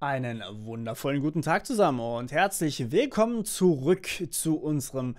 Einen wundervollen guten Tag zusammen und herzlich willkommen zurück zu unserem,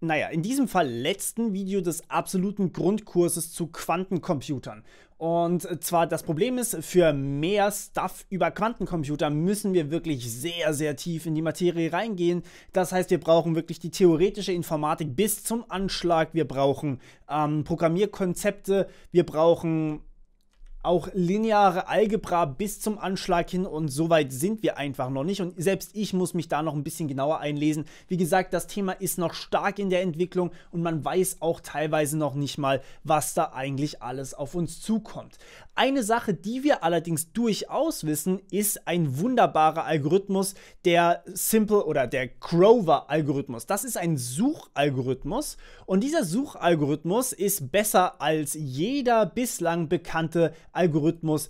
naja, in diesem Fall letzten Video des absoluten Grundkurses zu Quantencomputern. Und zwar das Problem ist, für mehr Stuff über Quantencomputer müssen wir wirklich sehr, sehr tief in die Materie reingehen. Das heißt, wir brauchen wirklich die theoretische Informatik bis zum Anschlag. Wir brauchen ähm, Programmierkonzepte, wir brauchen auch lineare Algebra bis zum Anschlag hin und so weit sind wir einfach noch nicht. Und selbst ich muss mich da noch ein bisschen genauer einlesen. Wie gesagt, das Thema ist noch stark in der Entwicklung und man weiß auch teilweise noch nicht mal, was da eigentlich alles auf uns zukommt. Eine Sache, die wir allerdings durchaus wissen, ist ein wunderbarer Algorithmus, der Simple oder der Grover-Algorithmus. Das ist ein Suchalgorithmus und dieser Suchalgorithmus ist besser als jeder bislang bekannte Algorithmus,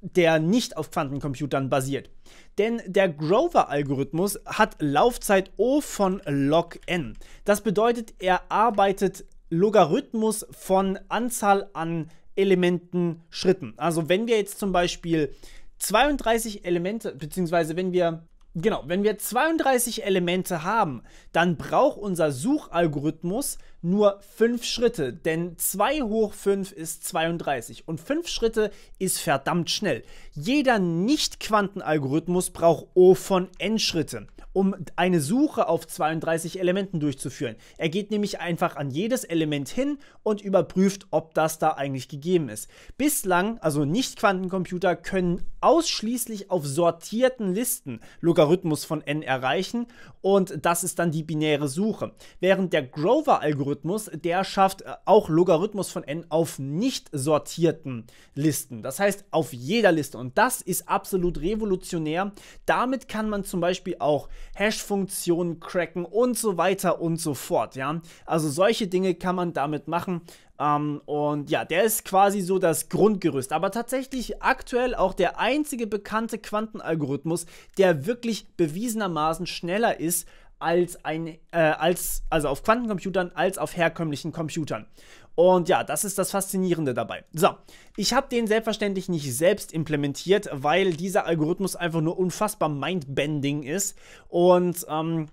der nicht auf Quantencomputern basiert. Denn der Grover-Algorithmus hat Laufzeit O von log n. Das bedeutet, er arbeitet Logarithmus von Anzahl an Elementen Schritten. Also wenn wir jetzt zum Beispiel 32 Elemente, beziehungsweise wenn wir, genau, wenn wir 32 Elemente haben, dann braucht unser Suchalgorithmus nur 5 Schritte, denn 2 hoch 5 ist 32 und 5 Schritte ist verdammt schnell. Jeder Nicht-Quantenalgorithmus braucht O von n Schritte um eine Suche auf 32 Elementen durchzuführen. Er geht nämlich einfach an jedes Element hin und überprüft, ob das da eigentlich gegeben ist. Bislang, also nicht Quantencomputer, können ausschließlich auf sortierten Listen Logarithmus von n erreichen und das ist dann die binäre Suche. Während der Grover-Algorithmus, der schafft äh, auch Logarithmus von n auf nicht sortierten Listen. Das heißt auf jeder Liste und das ist absolut revolutionär. Damit kann man zum Beispiel auch Hash-Funktionen cracken und so weiter und so fort. Ja, also solche Dinge kann man damit machen. Ähm, und ja, der ist quasi so das Grundgerüst. Aber tatsächlich aktuell auch der einzige bekannte Quantenalgorithmus, der wirklich bewiesenermaßen schneller ist als ein, äh, als, also auf Quantencomputern als auf herkömmlichen Computern. Und ja, das ist das Faszinierende dabei. So, ich habe den selbstverständlich nicht selbst implementiert, weil dieser Algorithmus einfach nur unfassbar mindbending ist und ähm,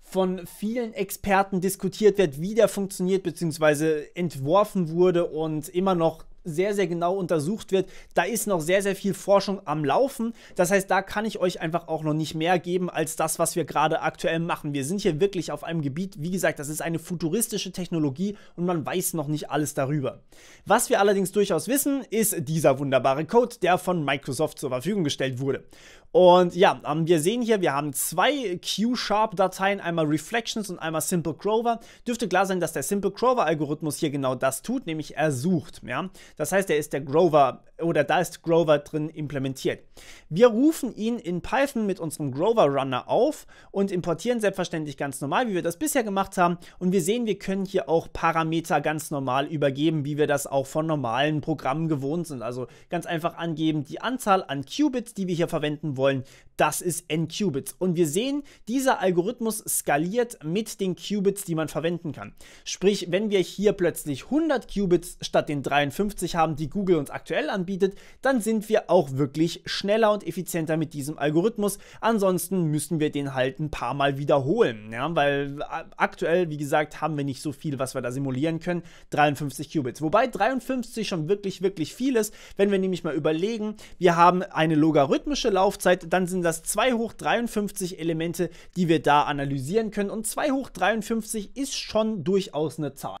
von vielen Experten diskutiert wird, wie der funktioniert bzw. entworfen wurde und immer noch sehr, sehr genau untersucht wird. Da ist noch sehr, sehr viel Forschung am Laufen. Das heißt, da kann ich euch einfach auch noch nicht mehr geben als das, was wir gerade aktuell machen. Wir sind hier wirklich auf einem Gebiet, wie gesagt, das ist eine futuristische Technologie und man weiß noch nicht alles darüber. Was wir allerdings durchaus wissen, ist dieser wunderbare Code, der von Microsoft zur Verfügung gestellt wurde. Und ja, ähm, wir sehen hier, wir haben zwei Q-Sharp-Dateien, einmal Reflections und einmal Simple Grover. Dürfte klar sein, dass der Simple Grover-Algorithmus hier genau das tut, nämlich er sucht. Ja? Das heißt, er ist der Grover oder da ist Grover drin implementiert. Wir rufen ihn in Python mit unserem Grover Runner auf und importieren selbstverständlich ganz normal, wie wir das bisher gemacht haben. Und wir sehen, wir können hier auch Parameter ganz normal übergeben, wie wir das auch von normalen Programmen gewohnt sind. Also ganz einfach angeben, die Anzahl an Qubits, die wir hier verwenden wollen, das ist n Qubits. Und wir sehen, dieser Algorithmus skaliert mit den Qubits, die man verwenden kann. Sprich, wenn wir hier plötzlich 100 Qubits statt den 53 haben, die Google uns aktuell anbietet, anbietet, dann sind wir auch wirklich schneller und effizienter mit diesem Algorithmus. Ansonsten müssen wir den halt ein paar Mal wiederholen, ja, weil äh, aktuell, wie gesagt, haben wir nicht so viel, was wir da simulieren können, 53 Qubits. Wobei 53 schon wirklich, wirklich viel ist, wenn wir nämlich mal überlegen, wir haben eine logarithmische Laufzeit, dann sind das 2 hoch 53 Elemente, die wir da analysieren können und 2 hoch 53 ist schon durchaus eine Zahl.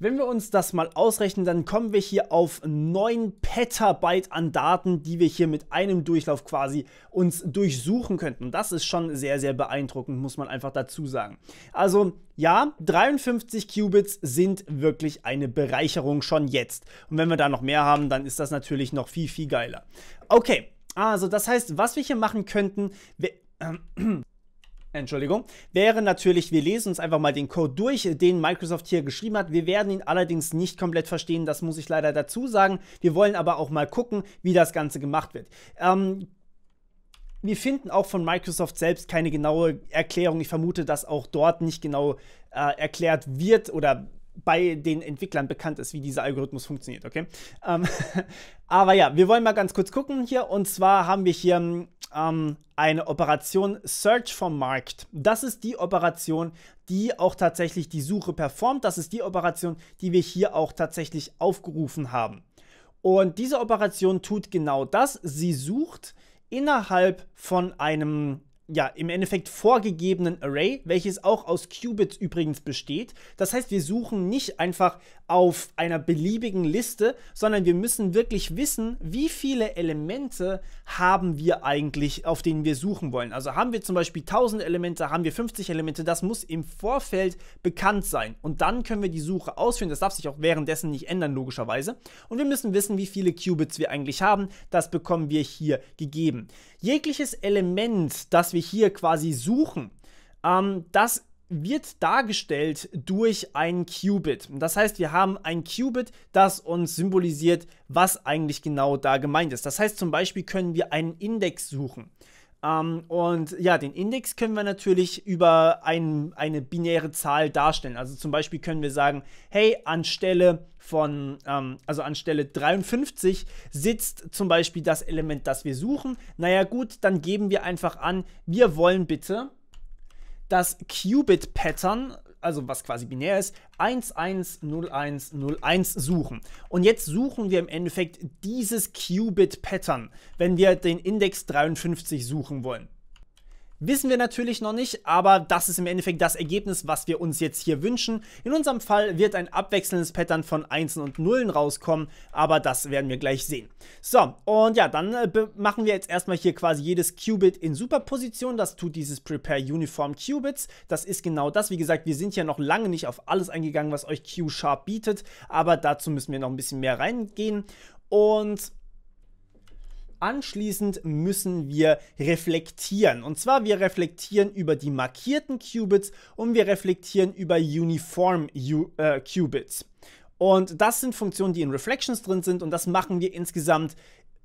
Wenn wir uns das mal ausrechnen, dann kommen wir hier auf 9 Petabyte an Daten, die wir hier mit einem Durchlauf quasi uns durchsuchen könnten. Das ist schon sehr, sehr beeindruckend, muss man einfach dazu sagen. Also ja, 53 Qubits sind wirklich eine Bereicherung schon jetzt. Und wenn wir da noch mehr haben, dann ist das natürlich noch viel, viel geiler. Okay, also das heißt, was wir hier machen könnten, wir, Entschuldigung, wäre natürlich, wir lesen uns einfach mal den Code durch, den Microsoft hier geschrieben hat. Wir werden ihn allerdings nicht komplett verstehen, das muss ich leider dazu sagen. Wir wollen aber auch mal gucken, wie das Ganze gemacht wird. Ähm, wir finden auch von Microsoft selbst keine genaue Erklärung. Ich vermute, dass auch dort nicht genau äh, erklärt wird oder bei den Entwicklern bekannt ist, wie dieser Algorithmus funktioniert, okay? Ähm, aber ja, wir wollen mal ganz kurz gucken hier. Und zwar haben wir hier ähm, ähm, eine Operation Search vom Markt. Das ist die Operation, die auch tatsächlich die Suche performt. Das ist die Operation, die wir hier auch tatsächlich aufgerufen haben. Und diese Operation tut genau das. Sie sucht innerhalb von einem ja, im Endeffekt vorgegebenen Array, welches auch aus Qubits übrigens besteht. Das heißt, wir suchen nicht einfach auf einer beliebigen Liste, sondern wir müssen wirklich wissen, wie viele Elemente haben wir eigentlich, auf denen wir suchen wollen. Also haben wir zum Beispiel 1000 Elemente, haben wir 50 Elemente, das muss im Vorfeld bekannt sein. Und dann können wir die Suche ausführen. Das darf sich auch währenddessen nicht ändern, logischerweise. Und wir müssen wissen, wie viele Qubits wir eigentlich haben. Das bekommen wir hier gegeben. Jegliches Element, das wir wir hier quasi suchen, ähm, das wird dargestellt durch ein Qubit. Das heißt, wir haben ein Qubit, das uns symbolisiert, was eigentlich genau da gemeint ist. Das heißt, zum Beispiel können wir einen Index suchen. Ähm, und ja, den Index können wir natürlich über ein, eine binäre Zahl darstellen. Also zum Beispiel können wir sagen, hey, anstelle von, ähm, also anstelle 53 sitzt zum Beispiel das Element, das wir suchen. Naja gut, dann geben wir einfach an, wir wollen bitte das Qubit-Pattern also was quasi binär ist, 110101 suchen. Und jetzt suchen wir im Endeffekt dieses Qubit-Pattern, wenn wir den Index 53 suchen wollen. Wissen wir natürlich noch nicht, aber das ist im Endeffekt das Ergebnis, was wir uns jetzt hier wünschen. In unserem Fall wird ein abwechselndes Pattern von Einsen und Nullen rauskommen, aber das werden wir gleich sehen. So, und ja, dann äh, machen wir jetzt erstmal hier quasi jedes Qubit in Superposition. Das tut dieses Prepare Uniform Qubits. Das ist genau das. Wie gesagt, wir sind ja noch lange nicht auf alles eingegangen, was euch Q-Sharp bietet, aber dazu müssen wir noch ein bisschen mehr reingehen. Und Anschließend müssen wir reflektieren. Und zwar wir reflektieren über die markierten Qubits und wir reflektieren über Uniform U äh, Qubits. Und das sind Funktionen, die in Reflections drin sind und das machen wir insgesamt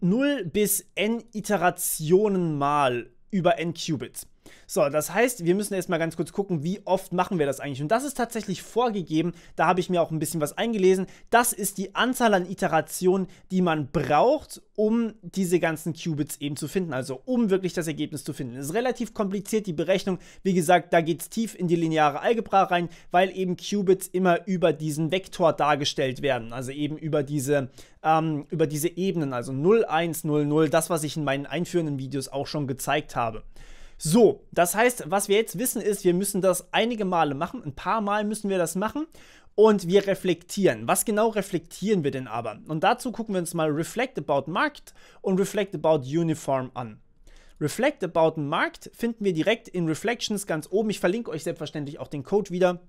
0 bis n Iterationen mal über n Qubits. So, das heißt, wir müssen erstmal ganz kurz gucken, wie oft machen wir das eigentlich. Und das ist tatsächlich vorgegeben, da habe ich mir auch ein bisschen was eingelesen. Das ist die Anzahl an Iterationen, die man braucht, um diese ganzen Qubits eben zu finden, also um wirklich das Ergebnis zu finden. Das ist relativ kompliziert, die Berechnung. Wie gesagt, da geht es tief in die lineare Algebra rein, weil eben Qubits immer über diesen Vektor dargestellt werden, also eben über diese, ähm, über diese Ebenen, also 0, 1, 0, 0, das, was ich in meinen einführenden Videos auch schon gezeigt habe. So, das heißt, was wir jetzt wissen ist, wir müssen das einige Male machen, ein paar Mal müssen wir das machen und wir reflektieren. Was genau reflektieren wir denn aber? Und dazu gucken wir uns mal Reflect About Markt und Reflect About Uniform an. Reflect About Markt finden wir direkt in Reflections ganz oben. Ich verlinke euch selbstverständlich auch den Code wieder.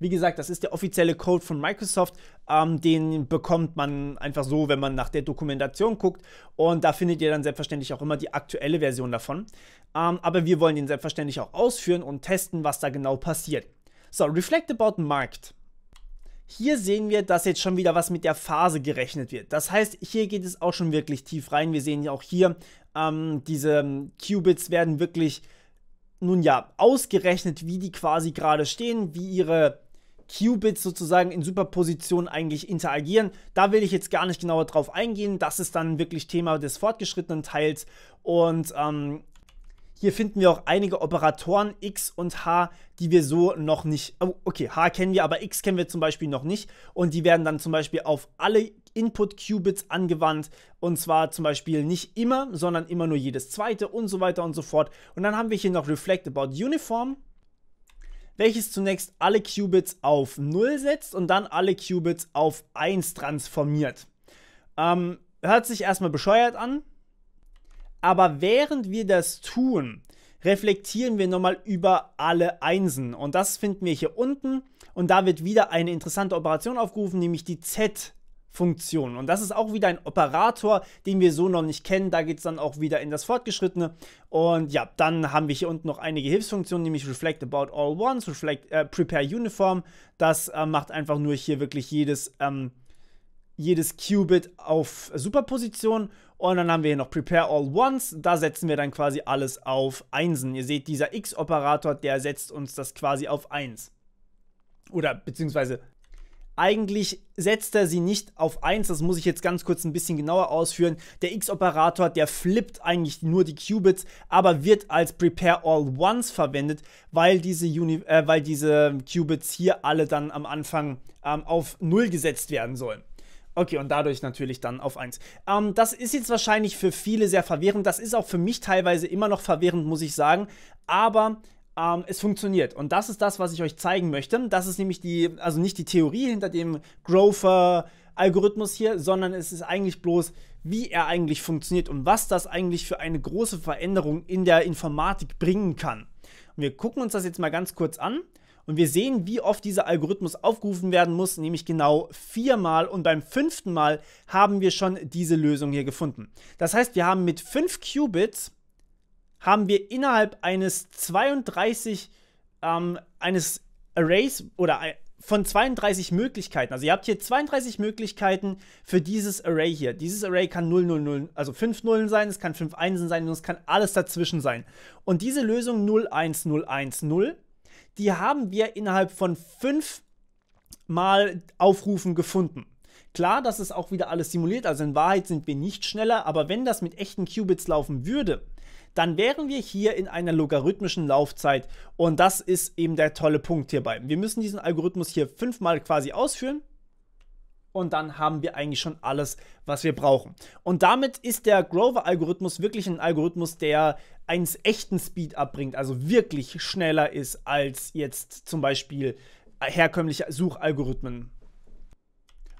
Wie gesagt, das ist der offizielle Code von Microsoft. Ähm, den bekommt man einfach so, wenn man nach der Dokumentation guckt. Und da findet ihr dann selbstverständlich auch immer die aktuelle Version davon. Ähm, aber wir wollen den selbstverständlich auch ausführen und testen, was da genau passiert. So, Reflect About Markt. Hier sehen wir, dass jetzt schon wieder was mit der Phase gerechnet wird. Das heißt, hier geht es auch schon wirklich tief rein. Wir sehen ja auch hier, ähm, diese ähm, Qubits werden wirklich, nun ja, ausgerechnet, wie die quasi gerade stehen, wie ihre Qubits sozusagen in Superposition eigentlich interagieren. Da will ich jetzt gar nicht genauer drauf eingehen. Das ist dann wirklich Thema des fortgeschrittenen Teils. Und ähm, hier finden wir auch einige Operatoren X und H, die wir so noch nicht. Oh, okay, H kennen wir, aber X kennen wir zum Beispiel noch nicht. Und die werden dann zum Beispiel auf alle Input-Qubits angewandt. Und zwar zum Beispiel nicht immer, sondern immer nur jedes zweite und so weiter und so fort. Und dann haben wir hier noch Reflect About Uniform welches zunächst alle Qubits auf 0 setzt und dann alle Qubits auf 1 transformiert. Ähm, hört sich erstmal bescheuert an, aber während wir das tun, reflektieren wir nochmal über alle Einsen. Und das finden wir hier unten. Und da wird wieder eine interessante Operation aufgerufen, nämlich die Z. Funktionen. Und das ist auch wieder ein Operator, den wir so noch nicht kennen. Da geht es dann auch wieder in das Fortgeschrittene. Und ja, dann haben wir hier unten noch einige Hilfsfunktionen, nämlich Reflect About All Ones, Reflect, äh, Prepare Uniform. Das äh, macht einfach nur hier wirklich jedes, ähm, jedes Qubit auf Superposition. Und dann haben wir hier noch Prepare All Ones. Da setzen wir dann quasi alles auf Einsen. Ihr seht, dieser X-Operator, der setzt uns das quasi auf 1. Oder beziehungsweise eigentlich setzt er sie nicht auf 1, das muss ich jetzt ganz kurz ein bisschen genauer ausführen. Der X-Operator, der flippt eigentlich nur die Qubits, aber wird als Prepare All Ones verwendet, weil diese, Uni äh, weil diese Qubits hier alle dann am Anfang ähm, auf 0 gesetzt werden sollen. Okay, und dadurch natürlich dann auf 1. Ähm, das ist jetzt wahrscheinlich für viele sehr verwirrend. Das ist auch für mich teilweise immer noch verwirrend, muss ich sagen. Aber ähm, es funktioniert. Und das ist das, was ich euch zeigen möchte. Das ist nämlich die, also nicht die Theorie hinter dem grover algorithmus hier, sondern es ist eigentlich bloß, wie er eigentlich funktioniert und was das eigentlich für eine große Veränderung in der Informatik bringen kann. Und wir gucken uns das jetzt mal ganz kurz an. Und wir sehen, wie oft dieser Algorithmus aufgerufen werden muss, nämlich genau viermal. Und beim fünften Mal haben wir schon diese Lösung hier gefunden. Das heißt, wir haben mit fünf Qubits haben wir innerhalb eines 32, ähm, eines Arrays oder von 32 Möglichkeiten. Also ihr habt hier 32 Möglichkeiten für dieses Array hier. Dieses Array kann 0, 0, 0, also 5 Nullen sein, es kann 5 Einsen sein und es kann alles dazwischen sein. Und diese Lösung 0, 1, 0, 1, 0, die haben wir innerhalb von 5 Mal Aufrufen gefunden. Klar, das ist auch wieder alles simuliert, also in Wahrheit sind wir nicht schneller, aber wenn das mit echten Qubits laufen würde, dann wären wir hier in einer logarithmischen Laufzeit und das ist eben der tolle Punkt hierbei. Wir müssen diesen Algorithmus hier fünfmal quasi ausführen und dann haben wir eigentlich schon alles, was wir brauchen. Und damit ist der Grover-Algorithmus wirklich ein Algorithmus, der einen echten Speed abbringt, also wirklich schneller ist als jetzt zum Beispiel herkömmliche Suchalgorithmen.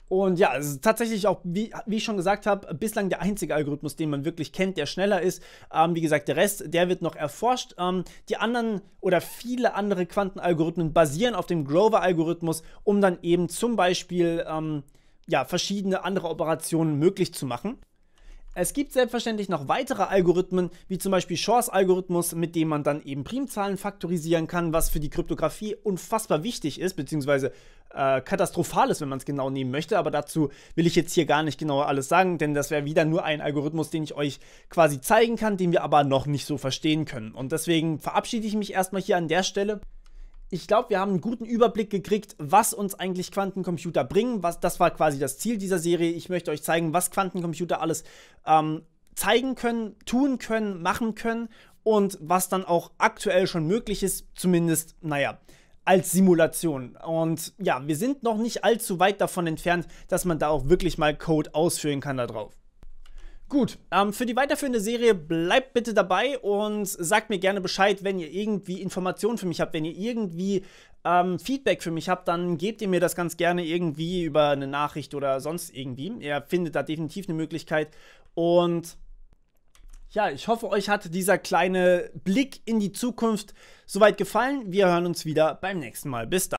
Und ja, es ist tatsächlich auch, wie, wie ich schon gesagt habe, bislang der einzige Algorithmus, den man wirklich kennt, der schneller ist. Ähm, wie gesagt, der Rest, der wird noch erforscht. Ähm, die anderen oder viele andere Quantenalgorithmen basieren auf dem Grover-Algorithmus, um dann eben zum Beispiel ähm, ja, verschiedene andere Operationen möglich zu machen. Es gibt selbstverständlich noch weitere Algorithmen, wie zum Beispiel Shors Algorithmus, mit dem man dann eben Primzahlen faktorisieren kann, was für die Kryptographie unfassbar wichtig ist, beziehungsweise äh, katastrophal ist, wenn man es genau nehmen möchte. Aber dazu will ich jetzt hier gar nicht genauer alles sagen, denn das wäre wieder nur ein Algorithmus, den ich euch quasi zeigen kann, den wir aber noch nicht so verstehen können. Und deswegen verabschiede ich mich erstmal hier an der Stelle ich glaube, wir haben einen guten Überblick gekriegt, was uns eigentlich Quantencomputer bringen. Was, das war quasi das Ziel dieser Serie. Ich möchte euch zeigen, was Quantencomputer alles ähm, zeigen können, tun können, machen können und was dann auch aktuell schon möglich ist, zumindest, naja, als Simulation. Und ja, wir sind noch nicht allzu weit davon entfernt, dass man da auch wirklich mal Code ausführen kann darauf. Gut, ähm, für die weiterführende Serie bleibt bitte dabei und sagt mir gerne Bescheid, wenn ihr irgendwie Informationen für mich habt, wenn ihr irgendwie ähm, Feedback für mich habt, dann gebt ihr mir das ganz gerne irgendwie über eine Nachricht oder sonst irgendwie. Ihr findet da definitiv eine Möglichkeit und ja, ich hoffe, euch hat dieser kleine Blick in die Zukunft soweit gefallen. Wir hören uns wieder beim nächsten Mal. Bis dann.